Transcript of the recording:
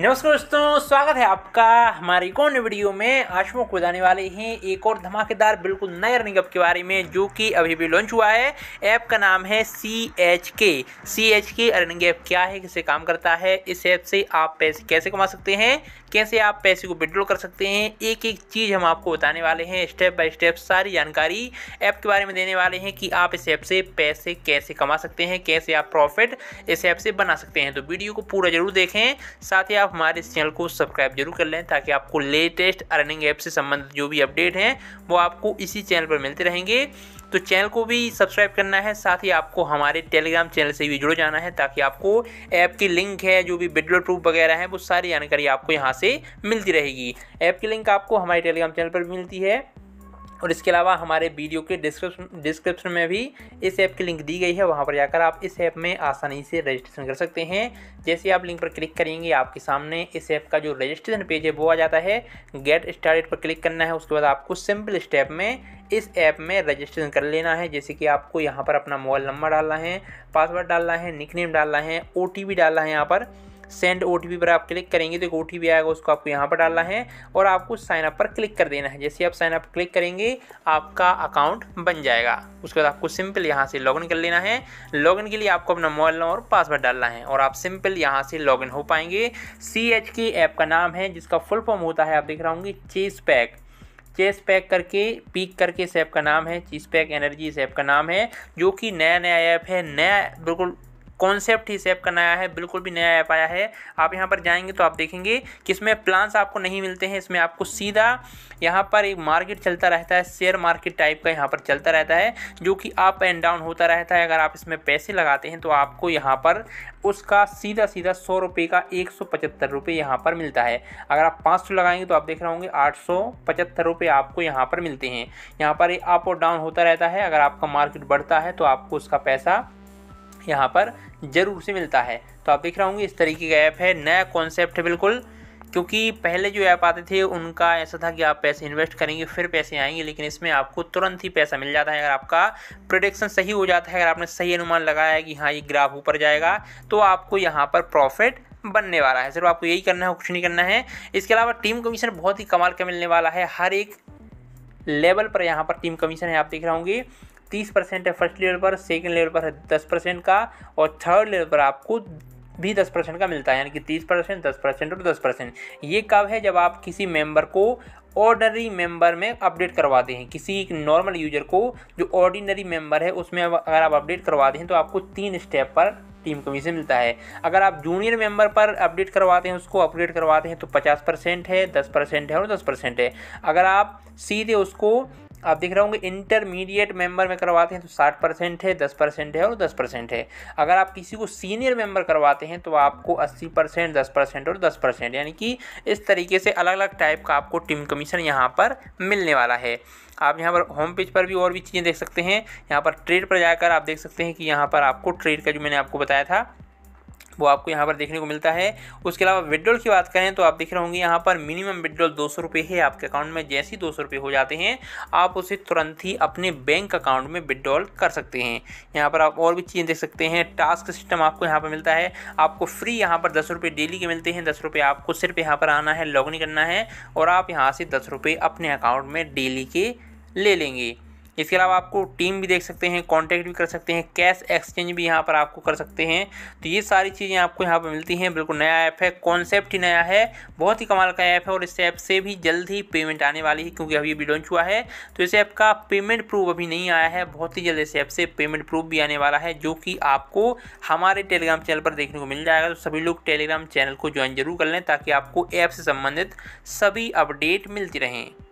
नमस्कार दोस्तों स्वागत है आपका हमारी कौन वीडियो में आज को बताने वाले हैं एक और धमाकेदार बिल्कुल नए रनिंग ऐप के बारे में जो कि अभी भी लॉन्च हुआ है ऐप का नाम है C H K C H K running app क्या है किसे काम करता है इस ऐप से आप पैसे कैसे कमा सकते हैं कैसे आप पैसे को विड्रॉ कर सकते हैं एक एक चीज़ हम आपको बताने वाले हैं स्टेप बाय स्टेप सारी जानकारी ऐप के बारे में देने वाले हैं कि आप इस ऐप से पैसे कैसे कमा सकते हैं कैसे आप प्रॉफिट इस ऐप से बना सकते हैं तो वीडियो को पूरा जरूर देखें साथ ही आप आप हमारे इस चैनल को सब्सक्राइब जरूर कर लें ताकि आपको लेटेस्ट अर्निंग ऐप से संबंधित जो भी अपडेट हैं वो आपको इसी चैनल पर मिलते रहेंगे तो चैनल को भी सब्सक्राइब करना है साथ ही आपको हमारे टेलीग्राम चैनल से भी जुड़ जाना है ताकि आपको ऐप की लिंक है जो भी विड्रो प्रूफ वगैरह है वो सारी जानकारी आपको यहाँ से मिलती रहेगी ऐप की लिंक आपको हमारे टेलीग्राम चैनल पर भी मिलती है और इसके अलावा हमारे वीडियो के डिस्क्रिप्शन डिस्क्रिप्शन में भी इस ऐप की लिंक दी गई है वहाँ पर जाकर आप इस ऐप में आसानी से रजिस्ट्रेशन कर सकते हैं जैसे आप लिंक पर क्लिक करेंगे आपके सामने इस ऐप का जो रजिस्ट्रेशन पेज है वो आ जाता है गेट स्टार्टेड पर क्लिक करना है उसके बाद आपको सिंपल स्टेप में इस ऐप में रजिस्ट्रेशन कर लेना है जैसे कि आपको यहाँ पर अपना मोबाइल नंबर डालना है पासवर्ड डालना है निक डालना है ओ डालना है यहाँ पर सेंड ओ पर आप क्लिक करेंगे तो एक ओ आएगा उसको आपको यहाँ पर डालना है और आपको साइनअप पर क्लिक कर देना है जैसे आप साइनअप क्लिक करेंगे आपका अकाउंट बन जाएगा उसके बाद आपको सिंपल यहाँ से लॉगिन कर लेना है लॉगिन के लिए आपको अपना मोबाइल नंबर और पासवर्ड डालना है और आप सिंपल यहाँ से लॉगिन हो पाएंगे सी एच की ऐप का नाम है जिसका फुल फॉर्म होता है आप देख रहा होंगे चीज पैक चेस पैक करके पीक करके इस ऐप का नाम है चीज पैक एनर्जी इस ऐप का नाम है जो कि नया नया ऐप है नया बिल्कुल कॉन्सेप्ट ही सेव का नया है बिल्कुल भी नया ऐप आया है आप यहाँ पर जाएंगे तो आप देखेंगे कि इसमें प्लान्स आपको नहीं मिलते हैं इसमें आपको सीधा यहाँ पर एक मार्केट चलता रहता है शेयर मार्केट टाइप का यहाँ पर चलता रहता है जो कि अप एंड डाउन होता रहता है अगर आप इसमें पैसे लगाते हैं तो आपको यहाँ पर उसका सीधा सीधा सौ रुपये का एक सौ पचहत्तर रुपये यहाँ पर मिलता है अगर आप पाँच सौ लगाएंगे तो आप देख रहे होंगे आठ सौ पचहत्तर रुपये आपको यहाँ पर मिलते हैं यहाँ पर अप और डाउन होता रहता है अगर आपका मार्केट बढ़ता है तो आपको उसका पैसा यहाँ पर ज़रूर से मिलता है तो आप देख रहे होंगे इस तरीके का ऐप है नया कॉन्सेप्ट है बिल्कुल क्योंकि पहले जो ऐप आते थे उनका ऐसा था कि आप पैसे इन्वेस्ट करेंगे फिर पैसे आएंगे लेकिन इसमें आपको तुरंत ही पैसा मिल जाता है अगर आपका प्रोडिक्शन सही हो जाता है अगर आपने सही अनुमान लगाया है कि हाँ ये ग्राफ ऊपर जाएगा तो आपको यहाँ पर प्रॉफिट बनने वाला है सिर्फ आपको यही करना है कुछ नहीं करना है इसके अलावा टीम कमीशन बहुत ही कमाल का मिलने वाला है हर एक लेवल पर यहाँ पर टीम कमीशन है आप देख रहे होंगे तीस परसेंट है फर्स्ट लेवल पर सेकेंड लेवल पर है दस परसेंट का और थर्ड लेवल पर आपको भी दस परसेंट का मिलता है यानी कि तीस परसेंट दस परसेंट और दस परसेंट ये कब है जब आप किसी मेंबर को ऑर्डनरी मेंबर में अपडेट करवाते हैं किसी एक नॉर्मल यूजर को जो ऑर्डिनरी मेंबर है उसमें अगर आप अपडेट करवाते हैं तो आपको तीन स्टेप पर टीम कमीशन मिलता है अगर आप जूनियर मेंबर पर अपडेट करवाते हैं उसको अपग्रेड करवाते हैं तो पचास परसेंट है दस परसेंट है और दस परसेंट है अगर आप सीधे उसको आप देख रहे होंगे इंटरमीडिएट मेंबर में करवाते हैं तो साठ परसेंट है दस परसेंट है और दस परसेंट है अगर आप किसी को सीनियर मेंबर करवाते हैं तो आपको अस्सी परसेंट दस परसेंट और दस परसेंट यानी कि इस तरीके से अलग अलग टाइप का आपको टीम कमीशन यहाँ पर मिलने वाला है आप यहाँ पर होम पेज पर भी और भी चीज़ें देख सकते हैं यहाँ पर ट्रेड पर जाकर आप देख सकते हैं कि यहाँ पर आपको ट्रेड का जो मैंने आपको बताया था वो आपको यहाँ पर देखने को मिलता है उसके अलावा विड्रॉल की बात करें तो आप देख रहे होंगे यहाँ पर मिनिमम विड्रॉल दो सौ रुपये है आपके अकाउंट में जैसे ही दो सौ रुपये हो जाते हैं आप उसे तुरंत ही अपने बैंक अकाउंट में विड्रॉल कर सकते हैं यहाँ पर आप और भी चीज़ें देख सकते हैं टास्क सिस्टम आपको यहाँ पर मिलता है आपको फ्री यहाँ पर दस रुपये डेली के मिलते हैं दस रुपये आपको सिर्फ यहाँ पर आना है लॉगिन करना है और आप यहाँ से दस रुपये अपने अकाउंट में डेली के ले लेंगे इसके अलावा आपको टीम भी देख सकते हैं कॉन्टैक्ट भी कर सकते हैं कैश एक्सचेंज भी यहाँ पर आपको कर सकते हैं तो ये सारी चीज़ें आपको यहाँ पर मिलती हैं बिल्कुल नया ऐप है कॉन्सेप्ट ही नया है बहुत ही कमाल का ऐप है और इस ऐप से भी जल्द ही पेमेंट आने वाली है क्योंकि अभी अभी लॉन्च हुआ है तो इस ऐप का पेमेंट प्रूफ अभी नहीं आया है बहुत ही जल्द इस ऐप से पेमेंट प्रूफ भी आने वाला है जो कि आपको हमारे टेलीग्राम चैनल पर देखने को मिल जाएगा तो सभी लोग टेलीग्राम चैनल को ज्वाइन जरूर कर लें ताकि आपको ऐप से संबंधित सभी अपडेट मिलती रहें